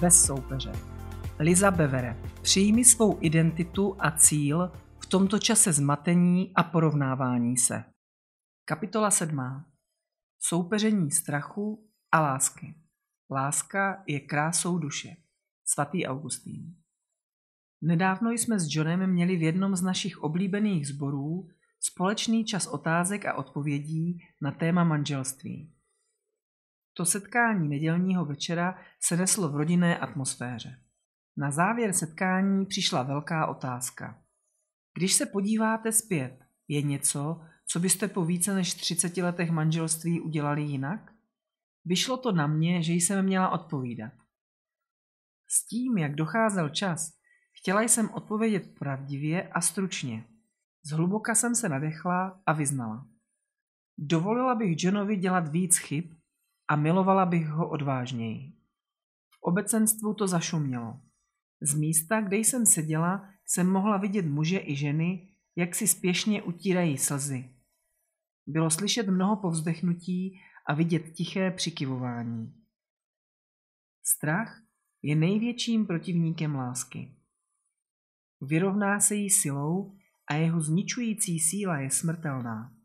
bez soupeře. Liza Bevere, přijmi svou identitu a cíl v tomto čase zmatení a porovnávání se. Kapitola 7. Soupeření strachu a lásky. Láska je krásou duše. Svatý Augustín. Nedávno jsme s Johnem měli v jednom z našich oblíbených sborů společný čas otázek a odpovědí na téma manželství. To setkání nedělního večera se neslo v rodinné atmosféře. Na závěr setkání přišla velká otázka. Když se podíváte zpět, je něco, co byste po více než 30 letech manželství udělali jinak? Vyšlo to na mě, že jsem měla odpovídat. S tím, jak docházel čas, chtěla jsem odpovědět pravdivě a stručně. Zhluboka jsem se nadechla a vyznala. Dovolila bych Johnovi dělat víc chyb, a milovala bych ho odvážněji. V obecenstvu to zašumělo. Z místa, kde jsem seděla, jsem mohla vidět muže i ženy, jak si spěšně utírají slzy. Bylo slyšet mnoho povzdechnutí a vidět tiché přikivování. Strach je největším protivníkem lásky. Vyrovná se jí silou a jeho zničující síla je smrtelná.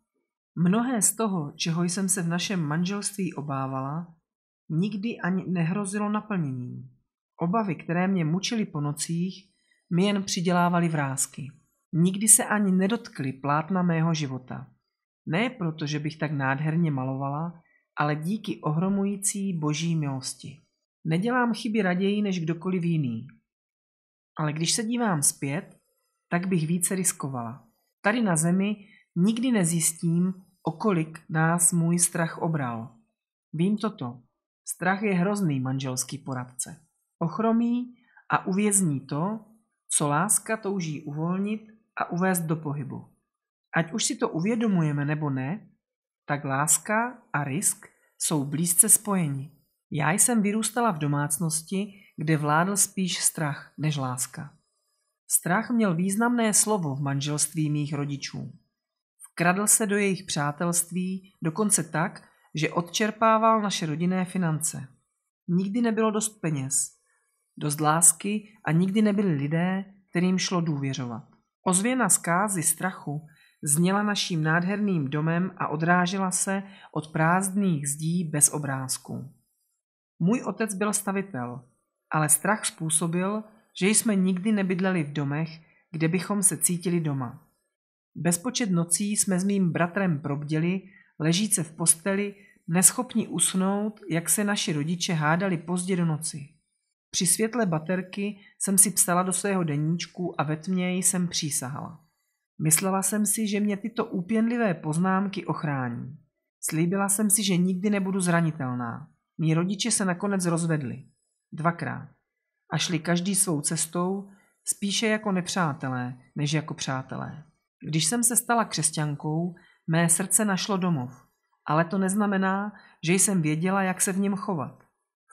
Mnohé z toho, čeho jsem se v našem manželství obávala, nikdy ani nehrozilo naplněním. Obavy, které mě mučily po nocích, mi jen přidělávaly vrázky. Nikdy se ani nedotkly plátna mého života. Ne proto, že bych tak nádherně malovala, ale díky ohromující boží milosti. Nedělám chyby raději než kdokoliv jiný. Ale když se dívám zpět, tak bych více riskovala. Tady na zemi Nikdy nezjistím, o kolik nás můj strach obral. Vím toto. Strach je hrozný manželský poradce. Ochromí a uvězní to, co láska touží uvolnit a uvést do pohybu. Ať už si to uvědomujeme nebo ne, tak láska a risk jsou blízce spojeni. Já jsem vyrůstala v domácnosti, kde vládl spíš strach než láska. Strach měl významné slovo v manželství mých rodičů. Vkradl se do jejich přátelství dokonce tak, že odčerpával naše rodinné finance. Nikdy nebylo dost peněz, dost lásky a nikdy nebyli lidé, kterým šlo důvěřovat. Ozvěna zkázy strachu zněla naším nádherným domem a odrážela se od prázdných zdí bez obrázků. Můj otec byl stavitel, ale strach způsobil, že jsme nikdy nebydleli v domech, kde bychom se cítili doma. Bezpočet nocí jsme s mým bratrem probděli, ležíce v posteli, neschopni usnout, jak se naši rodiče hádali pozdě do noci. Při světle baterky jsem si psala do svého deníčku a ve tmě jsem přísahala. Myslela jsem si, že mě tyto úpěnlivé poznámky ochrání. Slíbila jsem si, že nikdy nebudu zranitelná. Mí rodiče se nakonec rozvedli. Dvakrát. A šli každý svou cestou, spíše jako nepřátelé, než jako přátelé. Když jsem se stala křesťankou, mé srdce našlo domov, ale to neznamená, že jsem věděla, jak se v něm chovat.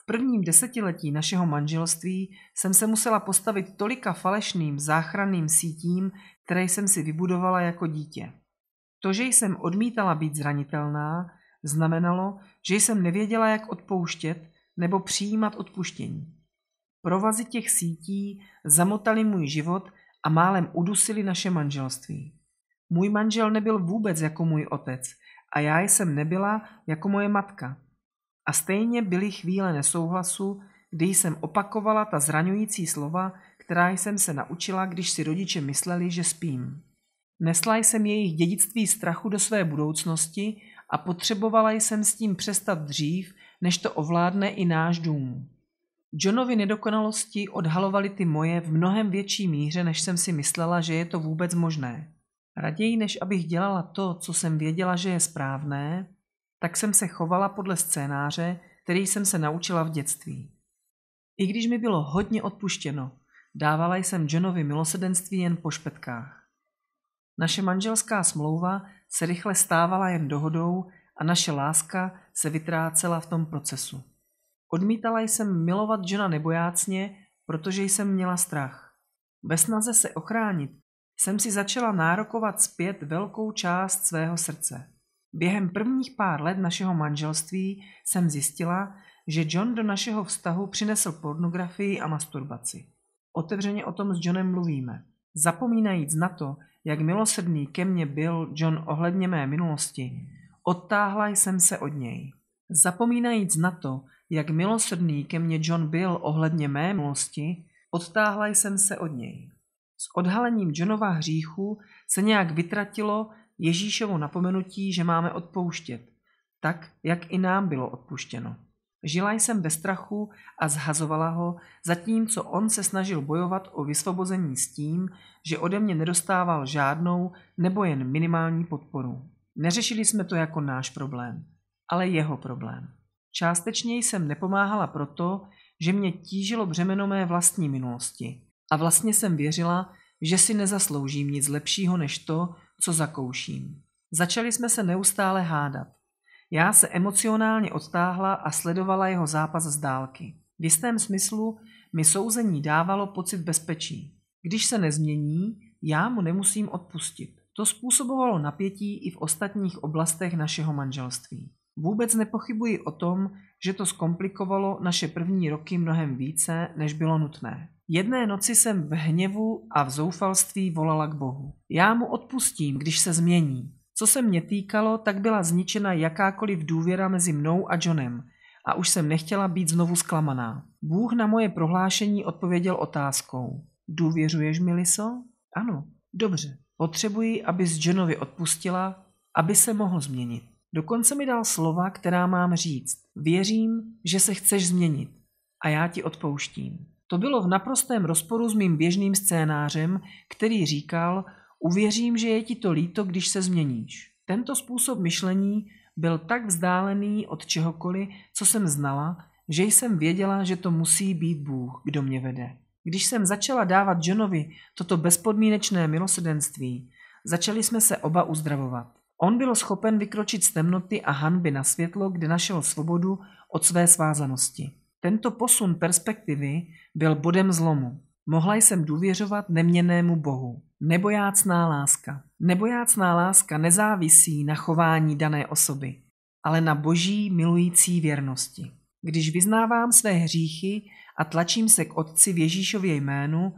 V prvním desetiletí našeho manželství jsem se musela postavit tolika falešným záchranným sítím, které jsem si vybudovala jako dítě. To, že jsem odmítala být zranitelná, znamenalo, že jsem nevěděla, jak odpouštět nebo přijímat odpuštění. Provazy těch sítí zamotali můj život a málem udusili naše manželství. Můj manžel nebyl vůbec jako můj otec a já jsem nebyla jako moje matka. A stejně byly chvíle nesouhlasu, kdy jsem opakovala ta zraňující slova, která jsem se naučila, když si rodiče mysleli, že spím. Nesla jsem jejich dědictví strachu do své budoucnosti a potřebovala jsem s tím přestat dřív, než to ovládne i náš dům. Johnovi nedokonalosti odhalovaly ty moje v mnohem větší míře, než jsem si myslela, že je to vůbec možné. Raději, než abych dělala to, co jsem věděla, že je správné, tak jsem se chovala podle scénáře, který jsem se naučila v dětství. I když mi bylo hodně odpuštěno, dávala jsem Johnovi milosedenství jen po špetkách. Naše manželská smlouva se rychle stávala jen dohodou a naše láska se vytrácela v tom procesu. Odmítala jsem milovat Johna nebojácně, protože jsem měla strach. Ve snaze se ochránit jsem si začala nárokovat zpět velkou část svého srdce. Během prvních pár let našeho manželství jsem zjistila, že John do našeho vztahu přinesl pornografii a masturbaci. Otevřeně o tom s Johnem mluvíme. Zapomínajíc na to, jak milosrdný ke mně byl John ohledně mé minulosti, odtáhla jsem se od něj. Zapomínajíc na to, jak milosrdný ke mně John byl ohledně mé minulosti, odtáhla jsem se od něj. S odhalením Johnova hříchu se nějak vytratilo Ježíšovo napomenutí, že máme odpouštět, tak, jak i nám bylo odpuštěno. Žila jsem ve strachu a zhazovala ho, zatímco on se snažil bojovat o vysvobození s tím, že ode mě nedostával žádnou nebo jen minimální podporu. Neřešili jsme to jako náš problém, ale jeho problém. Částečně jsem nepomáhala proto, že mě tížilo břemeno mé vlastní minulosti, a vlastně jsem věřila, že si nezasloužím nic lepšího než to, co zakouším. Začali jsme se neustále hádat. Já se emocionálně odtáhla a sledovala jeho zápas z dálky. V jistém smyslu mi souzení dávalo pocit bezpečí. Když se nezmění, já mu nemusím odpustit. To způsobovalo napětí i v ostatních oblastech našeho manželství. Vůbec nepochybuji o tom, že to zkomplikovalo naše první roky mnohem více, než bylo nutné. Jedné noci jsem v hněvu a v zoufalství volala k Bohu. Já mu odpustím, když se změní. Co se mě týkalo, tak byla zničena jakákoliv důvěra mezi mnou a Johnem a už jsem nechtěla být znovu zklamaná. Bůh na moje prohlášení odpověděl otázkou. Důvěřuješ mi, Liso? Ano. Dobře. Potřebuji, abys Johnovi odpustila, aby se mohl změnit. Dokonce mi dal slova, která mám říct. Věřím, že se chceš změnit a já ti odpouštím. To bylo v naprostém rozporu s mým běžným scénářem, který říkal, uvěřím, že je ti to líto, když se změníš. Tento způsob myšlení byl tak vzdálený od čehokoliv, co jsem znala, že jsem věděla, že to musí být Bůh, kdo mě vede. Když jsem začala dávat Johnovi toto bezpodmínečné milosedenství, začali jsme se oba uzdravovat. On byl schopen vykročit z temnoty a hanby na světlo, kde našel svobodu od své svázanosti. Tento posun perspektivy byl bodem zlomu. Mohla jsem důvěřovat neměnému Bohu. Nebojácná láska. Nebojácná láska nezávisí na chování dané osoby, ale na boží milující věrnosti. Když vyznávám své hříchy a tlačím se k Otci v Ježíšově jménu,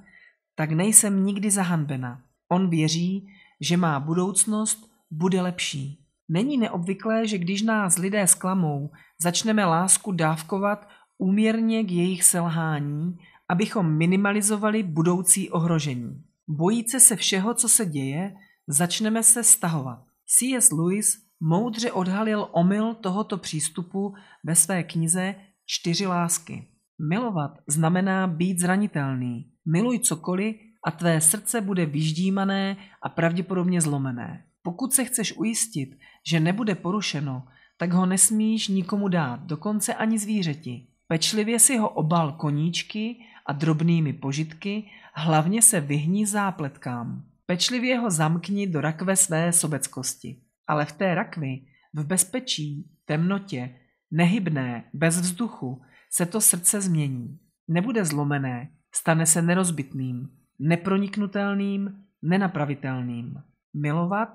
tak nejsem nikdy zahanbena. On věří, že má budoucnost bude lepší. Není neobvyklé, že když nás lidé zklamou, začneme lásku dávkovat úměrně k jejich selhání, abychom minimalizovali budoucí ohrožení. Bojíce se všeho, co se děje, začneme se stahovat. C.S. Lewis moudře odhalil omyl tohoto přístupu ve své knize Čtyři lásky. Milovat znamená být zranitelný. Miluj cokoliv a tvé srdce bude vyždímané a pravděpodobně zlomené. Pokud se chceš ujistit, že nebude porušeno, tak ho nesmíš nikomu dát, dokonce ani zvířeti. Pečlivě si ho obal koníčky a drobnými požitky, hlavně se vyhní zápletkám. Pečlivě ho zamkni do rakve své sobeckosti. Ale v té rakvi, v bezpečí, temnotě, nehybné, bez vzduchu, se to srdce změní. Nebude zlomené, stane se nerozbitným, neproniknutelným, nenapravitelným. Milovat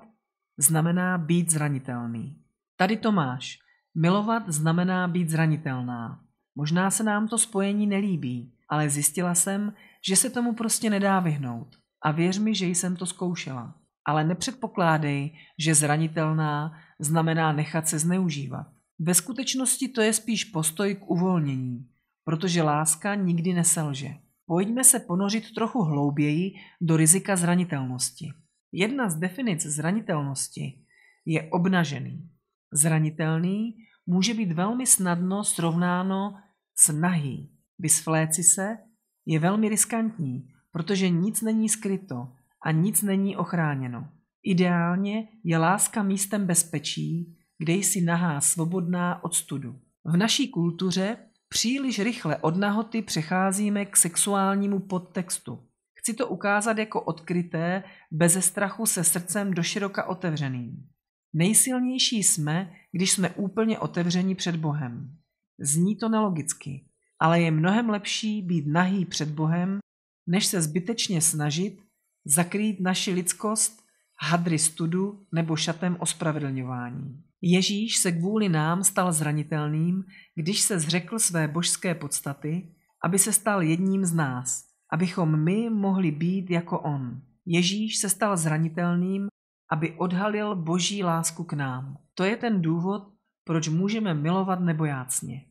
znamená být zranitelný. Tady to máš. Milovat znamená být zranitelná. Možná se nám to spojení nelíbí, ale zjistila jsem, že se tomu prostě nedá vyhnout. A věř mi, že jsem to zkoušela. Ale nepředpokládej, že zranitelná znamená nechat se zneužívat. Ve skutečnosti to je spíš postoj k uvolnění, protože láska nikdy neselže. Pojďme se ponořit trochu hlouběji do rizika zranitelnosti. Jedna z definic zranitelnosti je obnažený. Zranitelný může být velmi snadno srovnáno snahy vysvléci se je velmi riskantní, protože nic není skryto a nic není ochráněno. Ideálně je láska místem bezpečí, kde jsi nahá svobodná od studu. V naší kultuře příliš rychle od nahoty přecházíme k sexuálnímu podtextu. Chci to ukázat jako odkryté, bez strachu se srdcem doširoka otevřeným. Nejsilnější jsme, když jsme úplně otevřeni před Bohem. Zní to nelogicky, ale je mnohem lepší být nahý před Bohem, než se zbytečně snažit zakrýt naši lidskost hadry studu nebo šatem ospravedlňování. Ježíš se kvůli nám stal zranitelným, když se zřekl své božské podstaty, aby se stal jedním z nás, abychom my mohli být jako on. Ježíš se stal zranitelným, aby odhalil boží lásku k nám. To je ten důvod, proč můžeme milovat nebojácně,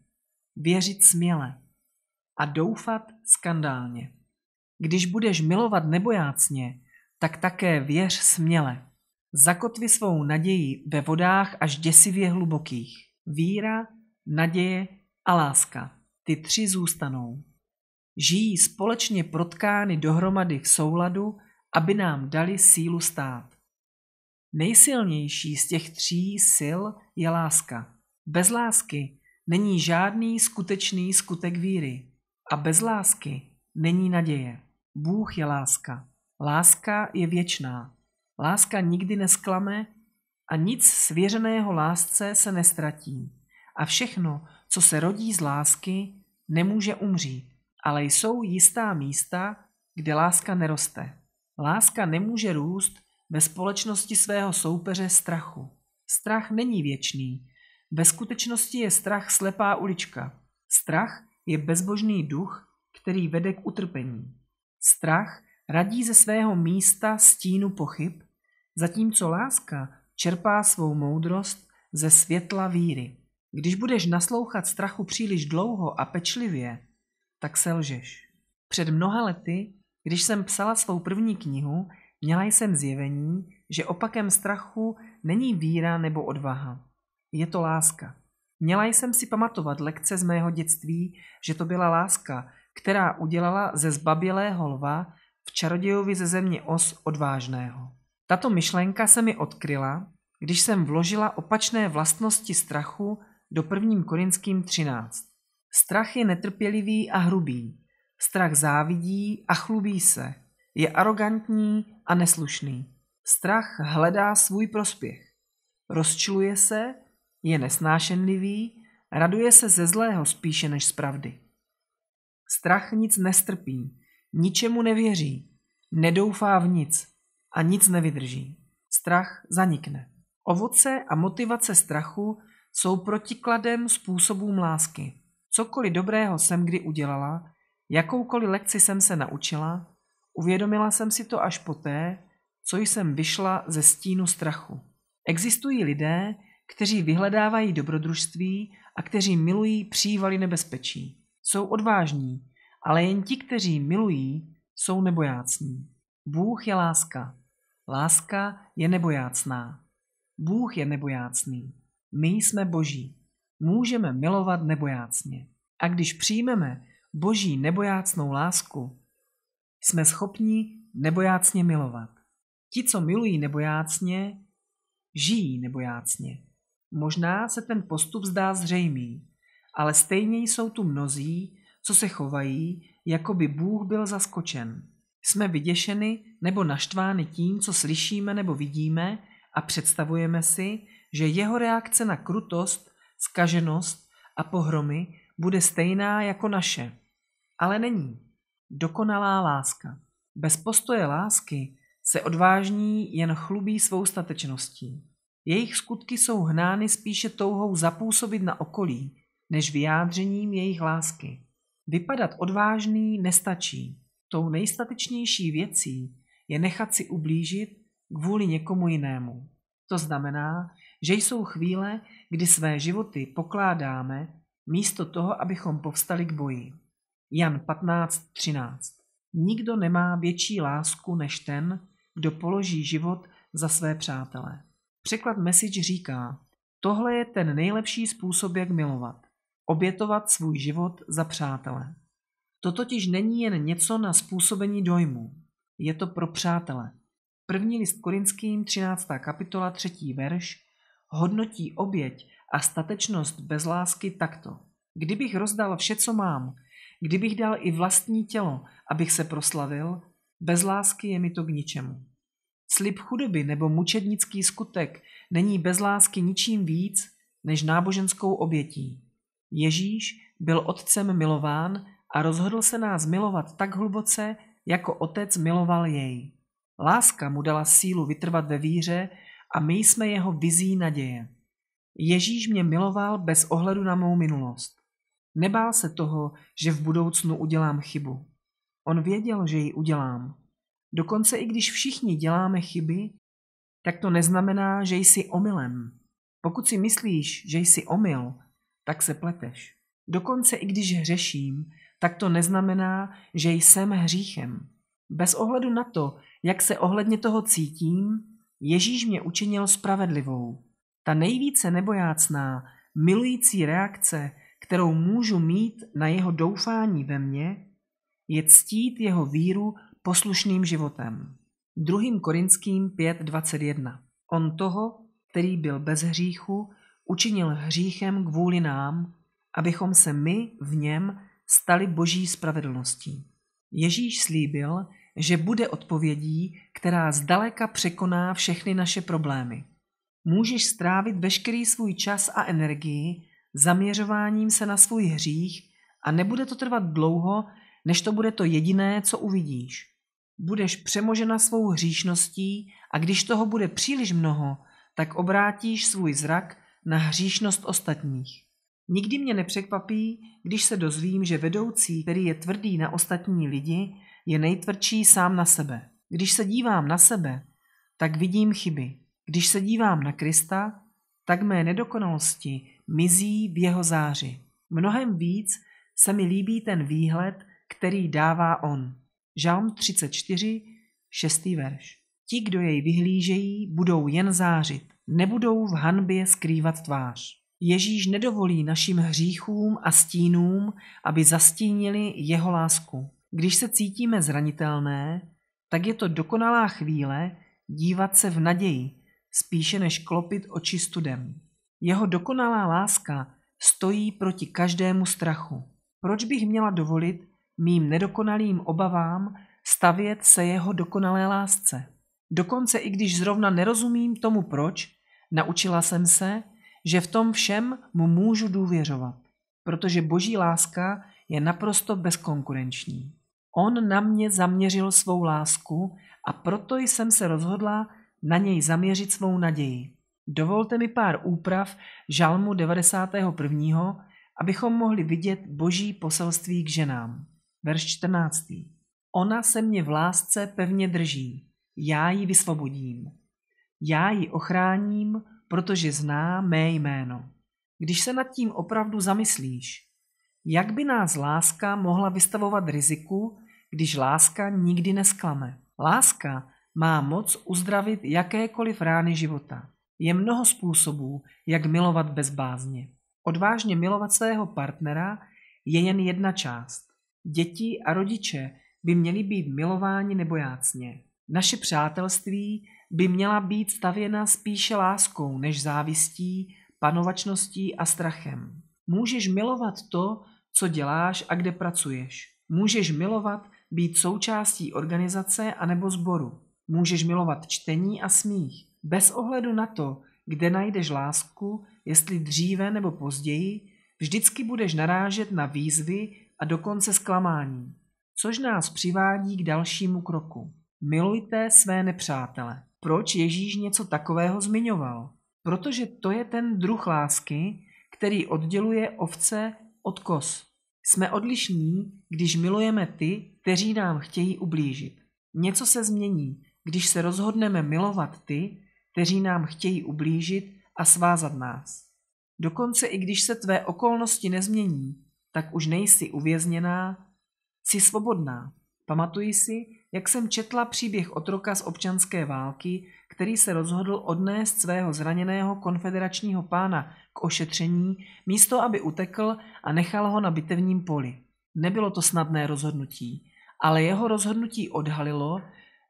věřit směle a doufat skandálně. Když budeš milovat nebojácně, tak také věř směle. Zakotvi svou naději ve vodách až děsivě hlubokých. Víra, naděje a láska. Ty tři zůstanou. Žijí společně protkány dohromady v souladu, aby nám dali sílu stát. Nejsilnější z těch tří sil je láska. Bez lásky není žádný skutečný skutek víry a bez lásky není naděje. Bůh je láska. Láska je věčná. Láska nikdy nesklame a nic svěřeného lásce se nestratí. A všechno, co se rodí z lásky, nemůže umřít. Ale jsou jistá místa, kde láska neroste. Láska nemůže růst ve společnosti svého soupeře strachu. Strach není věčný. Ve skutečnosti je strach slepá ulička. Strach je bezbožný duch, který vede k utrpení. Strach radí ze svého místa stínu pochyb, zatímco láska čerpá svou moudrost ze světla víry. Když budeš naslouchat strachu příliš dlouho a pečlivě, tak selžeš. Před mnoha lety, když jsem psala svou první knihu, Měla jsem zjevení, že opakem strachu není víra nebo odvaha. Je to láska. Měla jsem si pamatovat lekce z mého dětství, že to byla láska, která udělala ze zbabilého lva v čarodějovi ze země os odvážného. Tato myšlenka se mi odkryla, když jsem vložila opačné vlastnosti strachu do 1. Korinským 13. Strach je netrpělivý a hrubý. Strach závidí a chlubí se. Je arrogantní a neslušný. Strach hledá svůj prospěch. Rozčiluje se, je nesnášenlivý, raduje se ze zlého spíše než z pravdy. Strach nic nestrpí, ničemu nevěří, nedoufá v nic a nic nevydrží. Strach zanikne. Ovoce a motivace strachu jsou protikladem způsobům lásky. Cokoliv dobrého jsem kdy udělala, jakoukoliv lekci jsem se naučila, Uvědomila jsem si to až poté, co jsem vyšla ze stínu strachu. Existují lidé, kteří vyhledávají dobrodružství a kteří milují přívaly nebezpečí. Jsou odvážní, ale jen ti, kteří milují, jsou nebojácní. Bůh je láska. Láska je nebojácná. Bůh je nebojácný. My jsme boží. Můžeme milovat nebojácně. A když přijmeme boží nebojácnou lásku, jsme schopni nebojácně milovat. Ti, co milují nebojácně, žijí nebojácně. Možná se ten postup zdá zřejmý, ale stejně jsou tu mnozí, co se chovají, jako by Bůh byl zaskočen. Jsme vyděšeny nebo naštvány tím, co slyšíme nebo vidíme a představujeme si, že jeho reakce na krutost, skaženost a pohromy bude stejná jako naše. Ale není. Dokonalá láska. Bez postoje lásky se odvážní jen chlubí svou statečností. Jejich skutky jsou hnány spíše touhou zapůsobit na okolí, než vyjádřením jejich lásky. Vypadat odvážný nestačí. Tou nejstatečnější věcí je nechat si ublížit kvůli někomu jinému. To znamená, že jsou chvíle, kdy své životy pokládáme místo toho, abychom povstali k boji. Jan 15.13 Nikdo nemá větší lásku než ten, kdo položí život za své přátelé. Překlad Message říká, tohle je ten nejlepší způsob, jak milovat. Obětovat svůj život za přátelé. To totiž není jen něco na způsobení dojmu. Je to pro přátele. První list Korinským, 13. kapitola, 3. verš, hodnotí oběť a statečnost bez lásky takto. Kdybych rozdal vše, co mám, Kdybych dal i vlastní tělo, abych se proslavil, bez lásky je mi to k ničemu. Slib chudoby nebo mučednický skutek není bez lásky ničím víc než náboženskou obětí. Ježíš byl otcem milován a rozhodl se nás milovat tak hluboce, jako otec miloval jej. Láska mu dala sílu vytrvat ve víře a my jsme jeho vizí naděje. Ježíš mě miloval bez ohledu na mou minulost. Nebál se toho, že v budoucnu udělám chybu. On věděl, že ji udělám. Dokonce i když všichni děláme chyby, tak to neznamená, že jsi omylem. Pokud si myslíš, že jsi omyl, tak se pleteš. Dokonce i když hřeším, tak to neznamená, že jsem hříchem. Bez ohledu na to, jak se ohledně toho cítím, Ježíš mě učinil spravedlivou. Ta nejvíce nebojácná, milující reakce kterou můžu mít na jeho doufání ve mně, je ctít jeho víru poslušným životem. 2. Korinským 5.21 On toho, který byl bez hříchu, učinil hříchem kvůli nám, abychom se my v něm stali boží spravedlností. Ježíš slíbil, že bude odpovědí, která zdaleka překoná všechny naše problémy. Můžeš strávit veškerý svůj čas a energii zaměřováním se na svůj hřích a nebude to trvat dlouho, než to bude to jediné, co uvidíš. Budeš přemožena svou hříšností a když toho bude příliš mnoho, tak obrátíš svůj zrak na hříšnost ostatních. Nikdy mě nepřekvapí, když se dozvím, že vedoucí, který je tvrdý na ostatní lidi, je nejtvrdší sám na sebe. Když se dívám na sebe, tak vidím chyby. Když se dívám na Krista, tak mé nedokonalosti mizí v jeho záři. Mnohem víc se mi líbí ten výhled, který dává on. Žalm 34, 6. verš. Ti, kdo jej vyhlížejí, budou jen zářit, nebudou v hanbě skrývat tvář. Ježíš nedovolí našim hříchům a stínům, aby zastínili jeho lásku. Když se cítíme zranitelné, tak je to dokonalá chvíle dívat se v naději, spíše než klopit oči studem. Jeho dokonalá láska stojí proti každému strachu. Proč bych měla dovolit mým nedokonalým obavám stavět se jeho dokonalé lásce? Dokonce i když zrovna nerozumím tomu proč, naučila jsem se, že v tom všem mu můžu důvěřovat, protože boží láska je naprosto bezkonkurenční. On na mě zaměřil svou lásku a proto jsem se rozhodla na něj zaměřit svou naději. Dovolte mi pár úprav žalmu 91., abychom mohli vidět boží poselství k ženám. Verš 14. Ona se mě v lásce pevně drží, já ji vysvobodím. Já ji ochráním, protože zná mé jméno. Když se nad tím opravdu zamyslíš, jak by nás láska mohla vystavovat riziku, když láska nikdy nesklame? Láska má moc uzdravit jakékoliv rány života. Je mnoho způsobů, jak milovat bezbázně. Odvážně milovat svého partnera je jen jedna část. Děti a rodiče by měli být milováni nebojácně. Naše přátelství by měla být stavěna spíše láskou než závistí, panovačností a strachem. Můžeš milovat to, co děláš a kde pracuješ. Můžeš milovat být součástí organizace anebo sboru. Můžeš milovat čtení a smích. Bez ohledu na to, kde najdeš lásku, jestli dříve nebo později, vždycky budeš narážet na výzvy a dokonce zklamání, což nás přivádí k dalšímu kroku. Milujte své nepřátele. Proč Ježíš něco takového zmiňoval? Protože to je ten druh lásky, který odděluje ovce od kos. Jsme odlišní, když milujeme ty, kteří nám chtějí ublížit. Něco se změní, když se rozhodneme milovat ty, kteří nám chtějí ublížit a svázat nás. Dokonce i když se tvé okolnosti nezmění, tak už nejsi uvězněná, jsi svobodná. Pamatuji si, jak jsem četla příběh otroka z občanské války, který se rozhodl odnést svého zraněného konfederačního pána k ošetření, místo aby utekl a nechal ho na bitevním poli. Nebylo to snadné rozhodnutí, ale jeho rozhodnutí odhalilo,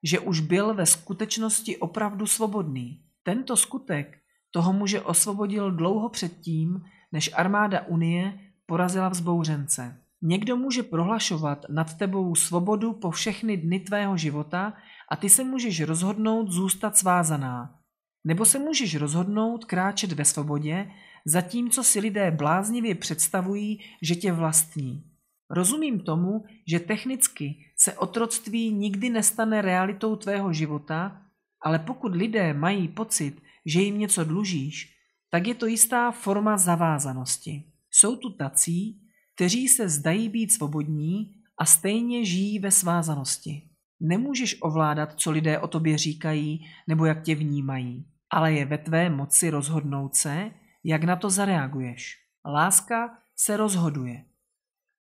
že už byl ve skutečnosti opravdu svobodný. Tento skutek toho muže osvobodil dlouho předtím, než armáda Unie porazila vzbouřence. Někdo může prohlašovat nad tebou svobodu po všechny dny tvého života a ty se můžeš rozhodnout zůstat svázaná. Nebo se můžeš rozhodnout kráčet ve svobodě, zatímco si lidé bláznivě představují, že tě vlastní. Rozumím tomu, že technicky se otroctví nikdy nestane realitou tvého života, ale pokud lidé mají pocit, že jim něco dlužíš, tak je to jistá forma zavázanosti. Jsou tu tací, kteří se zdají být svobodní a stejně žijí ve svázanosti. Nemůžeš ovládat, co lidé o tobě říkají nebo jak tě vnímají, ale je ve tvé moci rozhodnout se, jak na to zareaguješ. Láska se rozhoduje.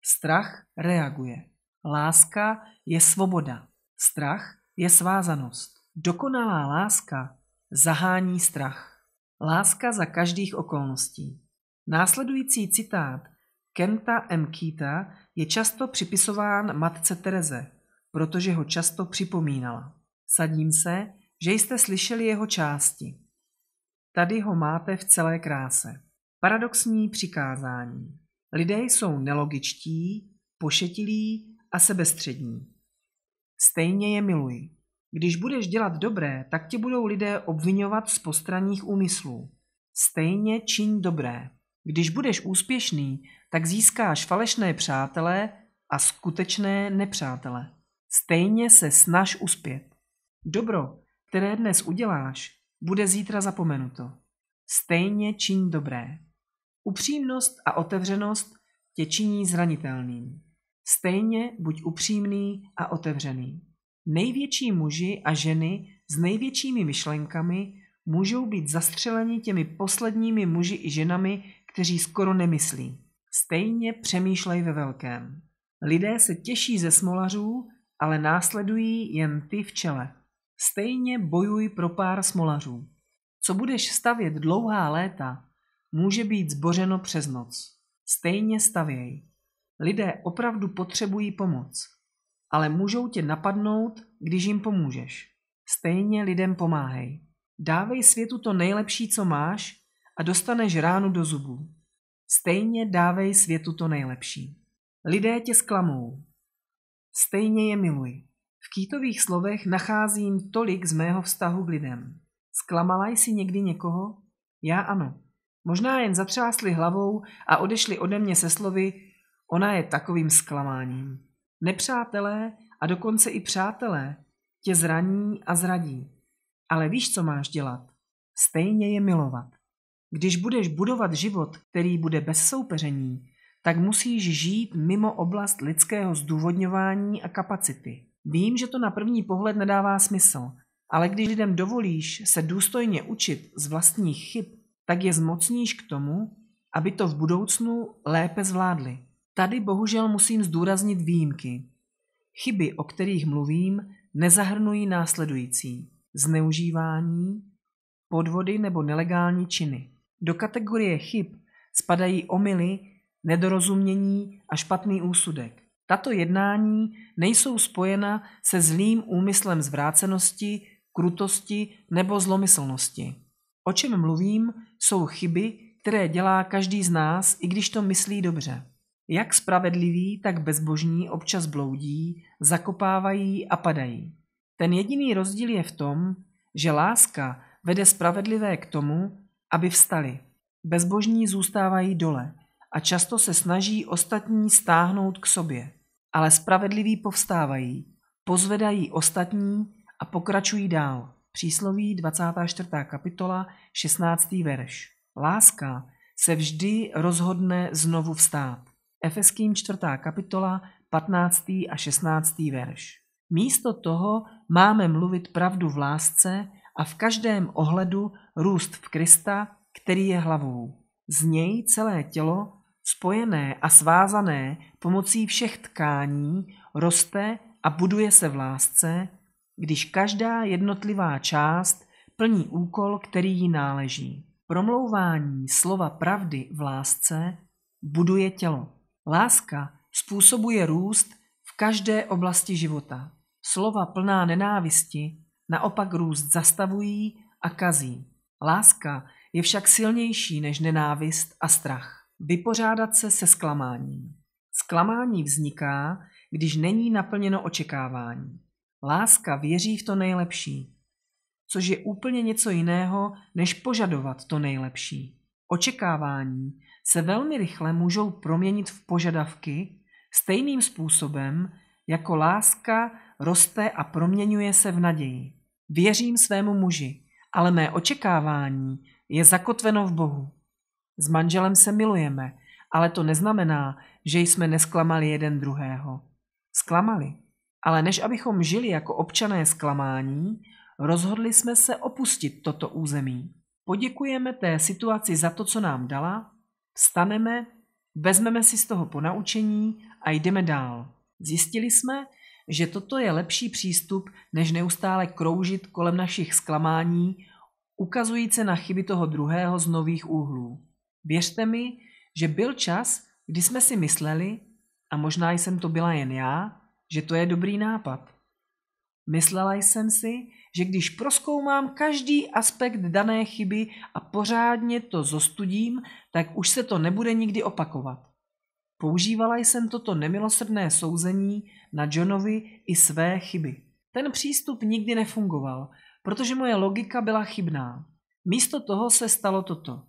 Strach reaguje. Láska je svoboda. Strach je svázanost. Dokonalá láska zahání strach. Láska za každých okolností. Následující citát Kenta M. Keita je často připisován matce Tereze, protože ho často připomínala. Sadím se, že jste slyšeli jeho části. Tady ho máte v celé kráse. Paradoxní přikázání. Lidé jsou nelogičtí, pošetilí a sebestřední. Stejně je miluji. Když budeš dělat dobré, tak tě budou lidé obvinovat z postranních úmyslů. Stejně čiň dobré. Když budeš úspěšný, tak získáš falešné přátelé a skutečné nepřátele. Stejně se snaž uspět. Dobro, které dnes uděláš, bude zítra zapomenuto. Stejně čiň dobré. Upřímnost a otevřenost tě činí zranitelným. Stejně buď upřímný a otevřený. Největší muži a ženy s největšími myšlenkami můžou být zastřeleni těmi posledními muži i ženami, kteří skoro nemyslí. Stejně přemýšlej ve velkém. Lidé se těší ze smolařů, ale následují jen ty v čele. Stejně bojuj pro pár smolařů. Co budeš stavět dlouhá léta, může být zbořeno přes noc. Stejně stavěj. Lidé opravdu potřebují pomoc, ale můžou tě napadnout, když jim pomůžeš. Stejně lidem pomáhej. Dávej světu to nejlepší, co máš a dostaneš ránu do zubů. Stejně dávej světu to nejlepší. Lidé tě zklamou. Stejně je miluj. V kýtových slovech nacházím tolik z mého vztahu k lidem. Zklamala jsi někdy někoho? Já ano. Možná jen zatřásli hlavou a odešli ode mě se slovy, ona je takovým zklamáním. Nepřátelé a dokonce i přátelé tě zraní a zradí. Ale víš, co máš dělat? Stejně je milovat. Když budeš budovat život, který bude bez soupeření, tak musíš žít mimo oblast lidského zdůvodňování a kapacity. Vím, že to na první pohled nedává smysl, ale když lidem dovolíš se důstojně učit z vlastních chyb, tak je zmocníš k tomu, aby to v budoucnu lépe zvládli. Tady bohužel musím zdůraznit výjimky. Chyby, o kterých mluvím, nezahrnují následující. Zneužívání, podvody nebo nelegální činy. Do kategorie chyb spadají omily, nedorozumění a špatný úsudek. Tato jednání nejsou spojena se zlým úmyslem zvrácenosti, krutosti nebo zlomyslnosti. O čem mluvím, jsou chyby, které dělá každý z nás, i když to myslí dobře. Jak spravedliví, tak bezbožní občas bloudí, zakopávají a padají. Ten jediný rozdíl je v tom, že láska vede spravedlivé k tomu, aby vstali. Bezbožní zůstávají dole a často se snaží ostatní stáhnout k sobě. Ale spravedliví povstávají, pozvedají ostatní a pokračují dál. Přísloví 24. kapitola 16. verš. Láska se vždy rozhodne znovu vstát. Efeským 4. kapitola 15. a 16. verš. Místo toho máme mluvit pravdu v lásce a v každém ohledu růst v Krista, který je hlavou. Z něj celé tělo, spojené a svázané pomocí všech tkání, roste a buduje se v lásce, když každá jednotlivá část plní úkol, který jí náleží. Promlouvání slova pravdy v lásce buduje tělo. Láska způsobuje růst v každé oblasti života. Slova plná nenávisti naopak růst zastavují a kazí. Láska je však silnější než nenávist a strach. Vypořádat se se zklamáním. Zklamání vzniká, když není naplněno očekávání. Láska věří v to nejlepší, což je úplně něco jiného, než požadovat to nejlepší. Očekávání se velmi rychle můžou proměnit v požadavky stejným způsobem, jako láska roste a proměňuje se v naději. Věřím svému muži, ale mé očekávání je zakotveno v Bohu. S manželem se milujeme, ale to neznamená, že jsme nesklamali jeden druhého. Sklamali. Ale než abychom žili jako občané zklamání, rozhodli jsme se opustit toto území. Poděkujeme té situaci za to, co nám dala, vstaneme, vezmeme si z toho ponaučení a jdeme dál. Zjistili jsme, že toto je lepší přístup, než neustále kroužit kolem našich zklamání, ukazující na chyby toho druhého z nových úhlů. Věřte mi, že byl čas, kdy jsme si mysleli, a možná jsem to byla jen já, že to je dobrý nápad. Myslela jsem si, že když proskoumám každý aspekt dané chyby a pořádně to zostudím, tak už se to nebude nikdy opakovat. Používala jsem toto nemilosrdné souzení na Johnovi i své chyby. Ten přístup nikdy nefungoval, protože moje logika byla chybná. Místo toho se stalo toto.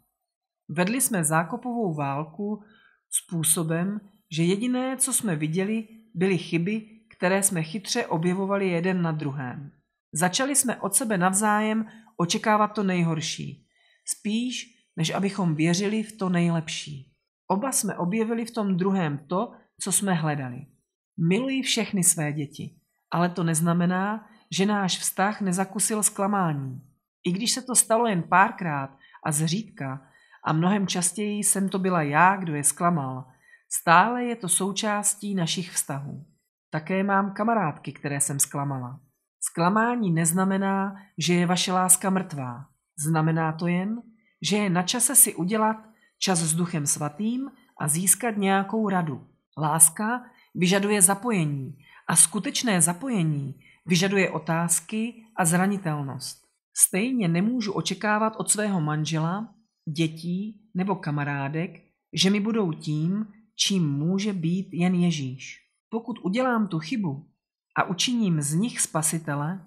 Vedli jsme zákopovou válku způsobem, že jediné, co jsme viděli, byly chyby, které jsme chytře objevovali jeden na druhém. Začali jsme od sebe navzájem očekávat to nejhorší, spíš než abychom věřili v to nejlepší. Oba jsme objevili v tom druhém to, co jsme hledali. Miluji všechny své děti, ale to neznamená, že náš vztah nezakusil zklamání. I když se to stalo jen párkrát a zřídka, a mnohem častěji jsem to byla já, kdo je zklamal, Stále je to součástí našich vztahů. Také mám kamarádky, které jsem zklamala. Zklamání neznamená, že je vaše láska mrtvá. Znamená to jen, že je na čase si udělat čas s Duchem Svatým a získat nějakou radu. Láska vyžaduje zapojení a skutečné zapojení vyžaduje otázky a zranitelnost. Stejně nemůžu očekávat od svého manžela, dětí nebo kamarádek, že mi budou tím, čím může být jen Ježíš. Pokud udělám tu chybu a učiním z nich spasitele,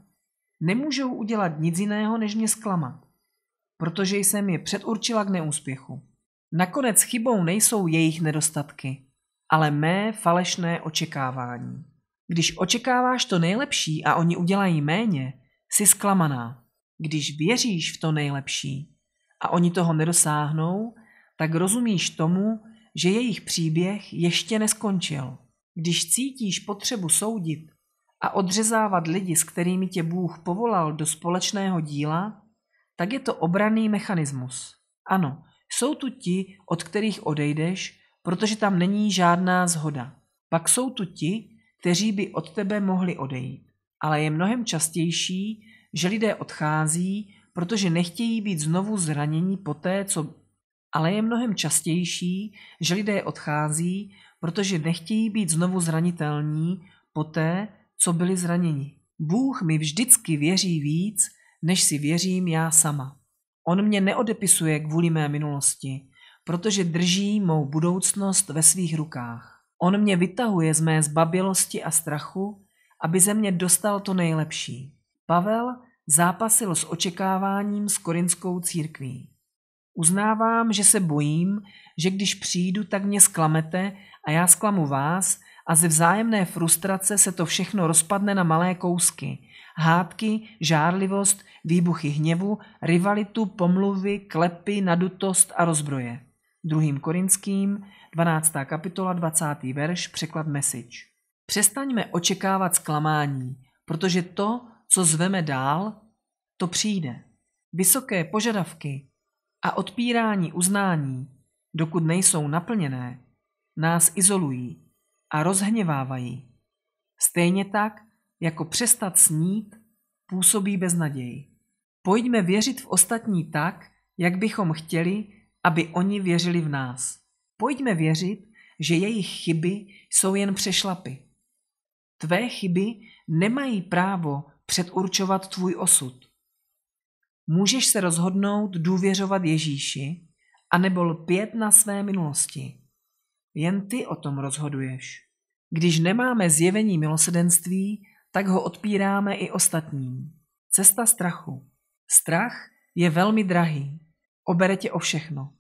nemůžou udělat nic jiného, než mě zklamat, protože jsem je předurčila k neúspěchu. Nakonec chybou nejsou jejich nedostatky, ale mé falešné očekávání. Když očekáváš to nejlepší a oni udělají méně, jsi zklamaná. Když věříš v to nejlepší a oni toho nedosáhnou, tak rozumíš tomu, že jejich příběh ještě neskončil. Když cítíš potřebu soudit a odřezávat lidi, s kterými tě Bůh povolal do společného díla, tak je to obraný mechanismus. Ano, jsou tu ti, od kterých odejdeš, protože tam není žádná zhoda. Pak jsou tu ti, kteří by od tebe mohli odejít. Ale je mnohem častější, že lidé odchází, protože nechtějí být znovu zraněni po té, co ale je mnohem častější, že lidé odchází, protože nechtějí být znovu zranitelní poté, co byli zraněni. Bůh mi vždycky věří víc, než si věřím já sama. On mě neodepisuje kvůli mé minulosti, protože drží mou budoucnost ve svých rukách. On mě vytahuje z mé zbabilosti a strachu, aby ze mě dostal to nejlepší. Pavel zápasil s očekáváním s korinskou církví. Uznávám, že se bojím, že když přijdu, tak mě sklamete a já zklamu vás a ze vzájemné frustrace se to všechno rozpadne na malé kousky. Hádky, žárlivost, výbuchy hněvu, rivalitu, pomluvy, klepy, nadutost a rozbroje. Druhým Korinským, 12. kapitola, 20. verš, překlad message. Přestaňme očekávat zklamání, protože to, co zveme dál, to přijde. Vysoké požadavky, a odpírání uznání, dokud nejsou naplněné, nás izolují a rozhněvávají. Stejně tak, jako přestat snít, působí beznaději. Pojďme věřit v ostatní tak, jak bychom chtěli, aby oni věřili v nás. Pojďme věřit, že jejich chyby jsou jen přešlapy. Tvé chyby nemají právo předurčovat tvůj osud. Můžeš se rozhodnout důvěřovat Ježíši, anebo lpět na své minulosti. Jen ty o tom rozhoduješ. Když nemáme zjevení milosedenství, tak ho odpíráme i ostatním. Cesta strachu. Strach je velmi drahý. Obere tě o všechno.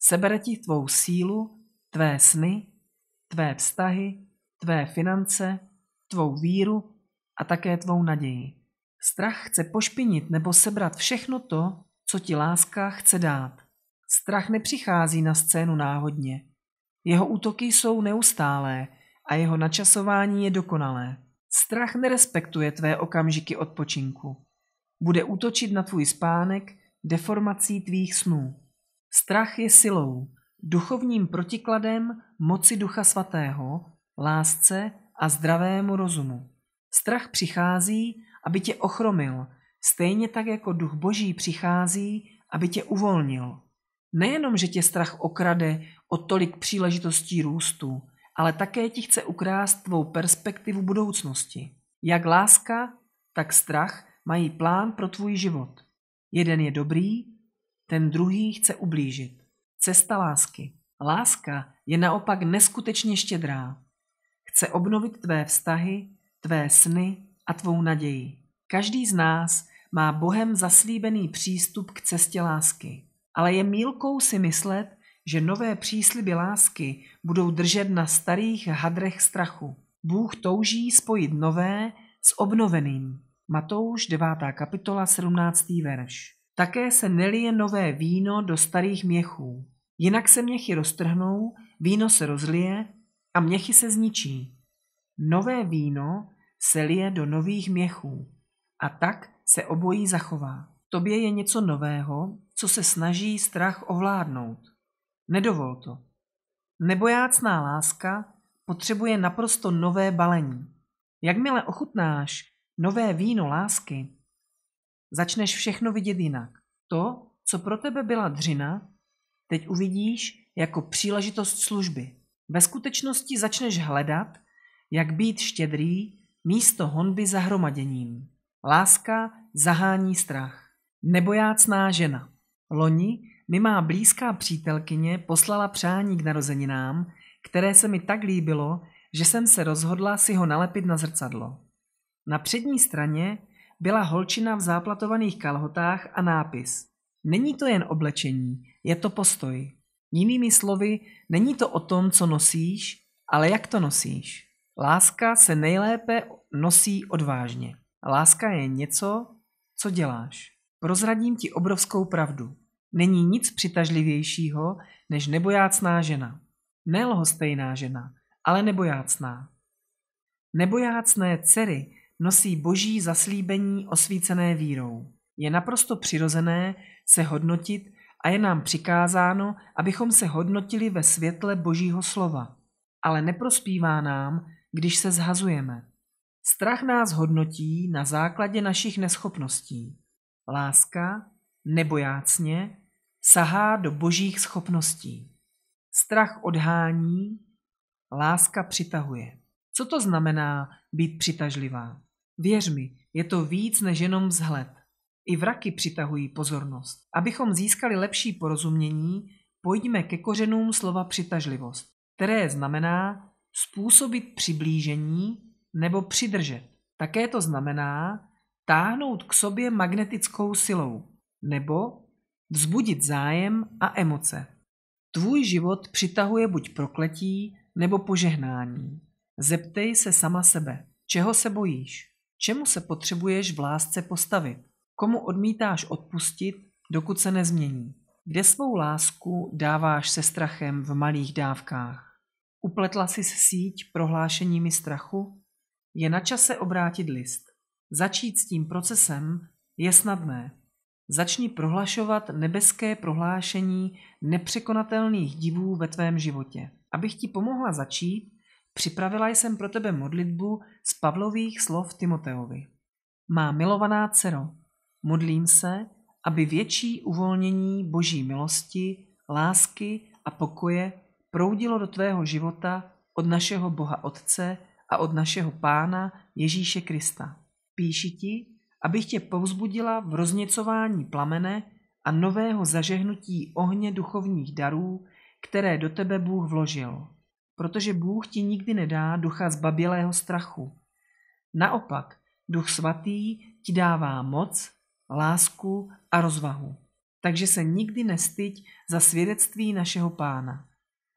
Sebere ti tvou sílu, tvé sny, tvé vztahy, tvé finance, tvou víru a také tvou naději. Strach chce pošpinit nebo sebrat všechno to, co ti láska chce dát. Strach nepřichází na scénu náhodně. Jeho útoky jsou neustálé a jeho načasování je dokonalé. Strach nerespektuje tvé okamžiky odpočinku. Bude útočit na tvůj spánek deformací tvých snů. Strach je silou, duchovním protikladem moci Ducha Svatého, lásce a zdravému rozumu. Strach přichází aby tě ochromil, stejně tak jako duch boží přichází, aby tě uvolnil. Nejenom, že tě strach okrade o tolik příležitostí růstu, ale také ti chce ukrást tvou perspektivu budoucnosti. Jak láska, tak strach mají plán pro tvůj život. Jeden je dobrý, ten druhý chce ublížit. Cesta lásky. Láska je naopak neskutečně štědrá. Chce obnovit tvé vztahy, tvé sny, a tvou naději. Každý z nás má Bohem zaslíbený přístup k cestě lásky. Ale je mílkou si myslet, že nové přísliby lásky budou držet na starých hadrech strachu. Bůh touží spojit nové s obnoveným. Matouš 9. kapitola 17. verš. Také se nelije nové víno do starých měchů. Jinak se měchy roztrhnou, víno se rozlije a měchy se zničí. Nové víno lije do nových měchů. A tak se obojí zachová. Tobě je něco nového, co se snaží strach ovládnout. Nedovol to. Nebojácná láska potřebuje naprosto nové balení. Jakmile ochutnáš nové víno lásky, začneš všechno vidět jinak. To, co pro tebe byla dřina, teď uvidíš jako příležitost služby. Ve skutečnosti začneš hledat, jak být štědrý místo honby za hromaděním. Láska zahání strach. Nebojácná žena. Loni mi má blízká přítelkyně poslala přání k narozeninám, které se mi tak líbilo, že jsem se rozhodla si ho nalepit na zrcadlo. Na přední straně byla holčina v záplatovaných kalhotách a nápis. Není to jen oblečení, je to postoj. Jinými slovy, není to o tom, co nosíš, ale jak to nosíš. Láska se nejlépe nosí odvážně. Láska je něco, co děláš. Prozradím ti obrovskou pravdu. Není nic přitažlivějšího než nebojácná žena. Nelhostejná žena, ale nebojácná. Nebojácné dcery nosí boží zaslíbení osvícené vírou. Je naprosto přirozené se hodnotit a je nám přikázáno, abychom se hodnotili ve světle božího slova. Ale neprospívá nám když se zhazujeme. Strach nás hodnotí na základě našich neschopností. Láska nebojácně sahá do božích schopností. Strach odhání, láska přitahuje. Co to znamená být přitažlivá? Věř mi, je to víc než jenom vzhled. I vraky přitahují pozornost. Abychom získali lepší porozumění, pojďme ke kořenům slova přitažlivost, které znamená způsobit přiblížení nebo přidržet. Také to znamená táhnout k sobě magnetickou silou nebo vzbudit zájem a emoce. Tvůj život přitahuje buď prokletí nebo požehnání. Zeptej se sama sebe, čeho se bojíš, čemu se potřebuješ v lásce postavit, komu odmítáš odpustit, dokud se nezmění, kde svou lásku dáváš se strachem v malých dávkách. Upletla si síť prohlášeními strachu? Je na čase obrátit list. Začít s tím procesem je snadné. Začni prohlašovat nebeské prohlášení nepřekonatelných divů ve tvém životě. Abych ti pomohla začít, připravila jsem pro tebe modlitbu z Pavlových slov Timoteovi. Má milovaná dcero, modlím se, aby větší uvolnění boží milosti, lásky a pokoje proudilo do tvého života od našeho Boha Otce a od našeho Pána Ježíše Krista. Píši ti, abych tě povzbudila v rozněcování plamene a nového zažehnutí ohně duchovních darů, které do tebe Bůh vložil. Protože Bůh ti nikdy nedá ducha zbabělého strachu. Naopak, duch svatý ti dává moc, lásku a rozvahu. Takže se nikdy nestyď za svědectví našeho pána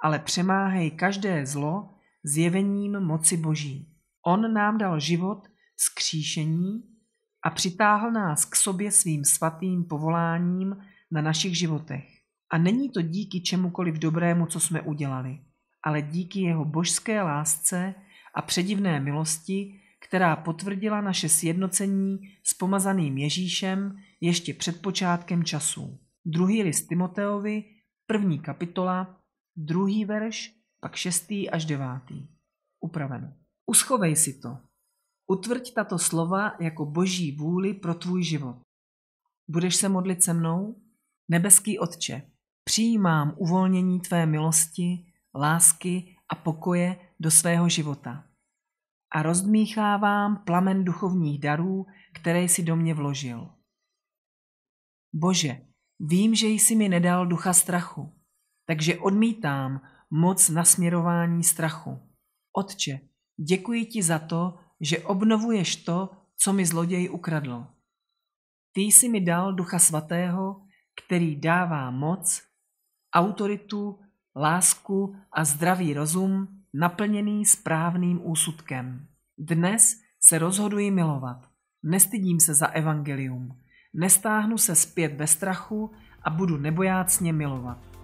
ale přemáhej každé zlo zjevením moci Boží. On nám dal život, skříšení a přitáhl nás k sobě svým svatým povoláním na našich životech. A není to díky čemukoliv dobrému, co jsme udělali, ale díky jeho božské lásce a předivné milosti, která potvrdila naše sjednocení s pomazaným Ježíšem ještě před počátkem času. Druhý list Timoteovi, první kapitola, druhý verš, pak šestý až devátý. Upraveno. Uschovej si to. Utvrď tato slova jako boží vůli pro tvůj život. Budeš se modlit se mnou? Nebeský Otče, přijímám uvolnění tvé milosti, lásky a pokoje do svého života a rozmíchávám plamen duchovních darů, které jsi do mě vložil. Bože, vím, že jsi mi nedal ducha strachu, takže odmítám moc nasměrování strachu. Otče, děkuji ti za to, že obnovuješ to, co mi zloděj ukradl. Ty jsi mi dal Ducha Svatého, který dává moc, autoritu, lásku a zdravý rozum, naplněný správným úsudkem. Dnes se rozhoduji milovat. Nestydím se za evangelium. Nestáhnu se zpět ve strachu a budu nebojácně milovat.